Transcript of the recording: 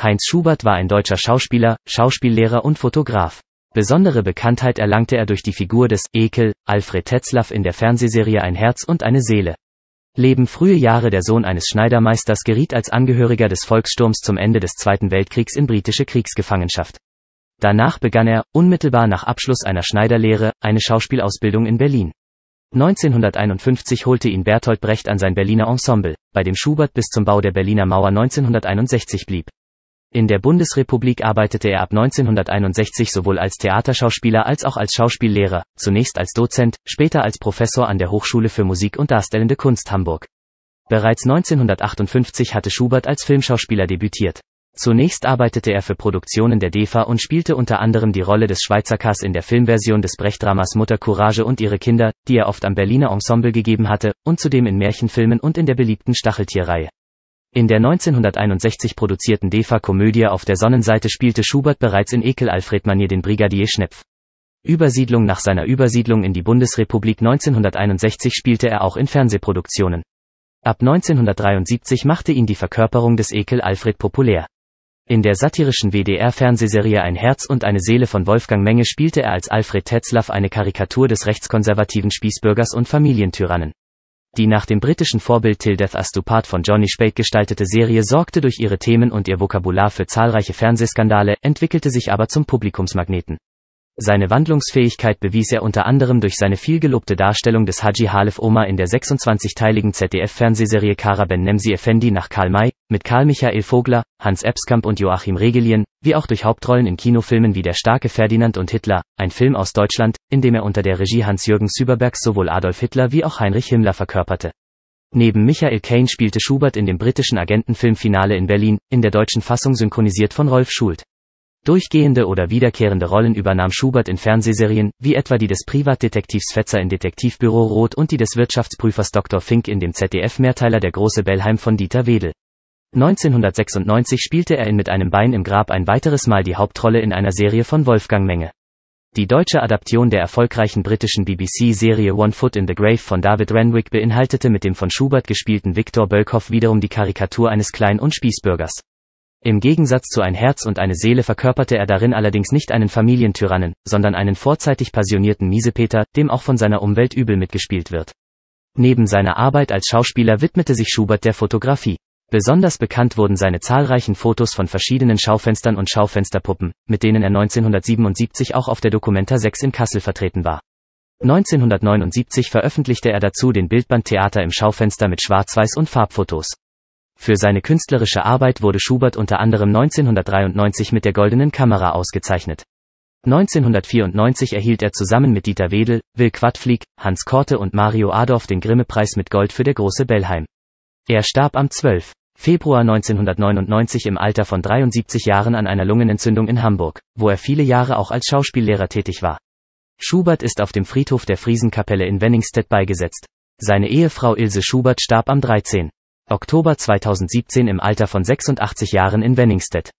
Heinz Schubert war ein deutscher Schauspieler, Schauspiellehrer und Fotograf. Besondere Bekanntheit erlangte er durch die Figur des Ekel Alfred Tetzlaff in der Fernsehserie Ein Herz und eine Seele. Leben frühe Jahre der Sohn eines Schneidermeisters geriet als Angehöriger des Volkssturms zum Ende des Zweiten Weltkriegs in britische Kriegsgefangenschaft. Danach begann er, unmittelbar nach Abschluss einer Schneiderlehre, eine Schauspielausbildung in Berlin. 1951 holte ihn Bertolt Brecht an sein Berliner Ensemble, bei dem Schubert bis zum Bau der Berliner Mauer 1961 blieb. In der Bundesrepublik arbeitete er ab 1961 sowohl als Theaterschauspieler als auch als Schauspiellehrer, zunächst als Dozent, später als Professor an der Hochschule für Musik und Darstellende Kunst Hamburg. Bereits 1958 hatte Schubert als Filmschauspieler debütiert. Zunächst arbeitete er für Produktionen der DEFA und spielte unter anderem die Rolle des Schweizer Kass in der Filmversion des brecht Mutter Courage und ihre Kinder, die er oft am Berliner Ensemble gegeben hatte, und zudem in Märchenfilmen und in der beliebten Stacheltierreihe. In der 1961 produzierten DEFA-Komödie Auf der Sonnenseite spielte Schubert bereits in Ekel-Alfred-Manier den Brigadier Schnepf. Übersiedlung nach seiner Übersiedlung in die Bundesrepublik 1961 spielte er auch in Fernsehproduktionen. Ab 1973 machte ihn die Verkörperung des Ekel Alfred populär. In der satirischen WDR-Fernsehserie Ein Herz und eine Seele von Wolfgang Menge spielte er als Alfred Tetzlaff eine Karikatur des rechtskonservativen Spießbürgers und Familientyrannen. Die nach dem britischen Vorbild Till Death Us von Johnny Spade gestaltete Serie sorgte durch ihre Themen und ihr Vokabular für zahlreiche Fernsehskandale, entwickelte sich aber zum Publikumsmagneten seine Wandlungsfähigkeit bewies er unter anderem durch seine vielgelobte Darstellung des Haji Halef Omar in der 26-teiligen ZDF-Fernsehserie Kara Ben Nemsi Effendi nach Karl May, mit Karl Michael Vogler, Hans Epskamp und Joachim Regelien, wie auch durch Hauptrollen in Kinofilmen wie Der starke Ferdinand und Hitler, ein Film aus Deutschland, in dem er unter der Regie Hans-Jürgen Süberbergs sowohl Adolf Hitler wie auch Heinrich Himmler verkörperte. Neben Michael Caine spielte Schubert in dem britischen Agentenfilm Finale in Berlin, in der deutschen Fassung synchronisiert von Rolf Schult. Durchgehende oder wiederkehrende Rollen übernahm Schubert in Fernsehserien, wie etwa die des Privatdetektivs Fetzer in Detektivbüro Roth und die des Wirtschaftsprüfers Dr. Fink in dem ZDF-Mehrteiler Der große Bellheim von Dieter Wedel. 1996 spielte er in Mit einem Bein im Grab ein weiteres Mal die Hauptrolle in einer Serie von Wolfgang Menge. Die deutsche Adaption der erfolgreichen britischen BBC-Serie One Foot in the Grave von David Renwick beinhaltete mit dem von Schubert gespielten Viktor Bölkow wiederum die Karikatur eines Klein- und Spießbürgers. Im Gegensatz zu ein Herz und eine Seele verkörperte er darin allerdings nicht einen Familientyrannen, sondern einen vorzeitig passionierten Miesepeter, dem auch von seiner Umwelt übel mitgespielt wird. Neben seiner Arbeit als Schauspieler widmete sich Schubert der Fotografie. Besonders bekannt wurden seine zahlreichen Fotos von verschiedenen Schaufenstern und Schaufensterpuppen, mit denen er 1977 auch auf der Documenta 6 in Kassel vertreten war. 1979 veröffentlichte er dazu den Bildband Theater im Schaufenster mit Schwarz-Weiß und Farbfotos. Für seine künstlerische Arbeit wurde Schubert unter anderem 1993 mit der Goldenen Kamera ausgezeichnet. 1994 erhielt er zusammen mit Dieter Wedel, Will Quadflieg, Hans Korte und Mario Adorf den Grimme-Preis mit Gold für der große Bellheim. Er starb am 12. Februar 1999 im Alter von 73 Jahren an einer Lungenentzündung in Hamburg, wo er viele Jahre auch als Schauspiellehrer tätig war. Schubert ist auf dem Friedhof der Friesenkapelle in Wenningstedt beigesetzt. Seine Ehefrau Ilse Schubert starb am 13. Oktober 2017 im Alter von 86 Jahren in Wenningstedt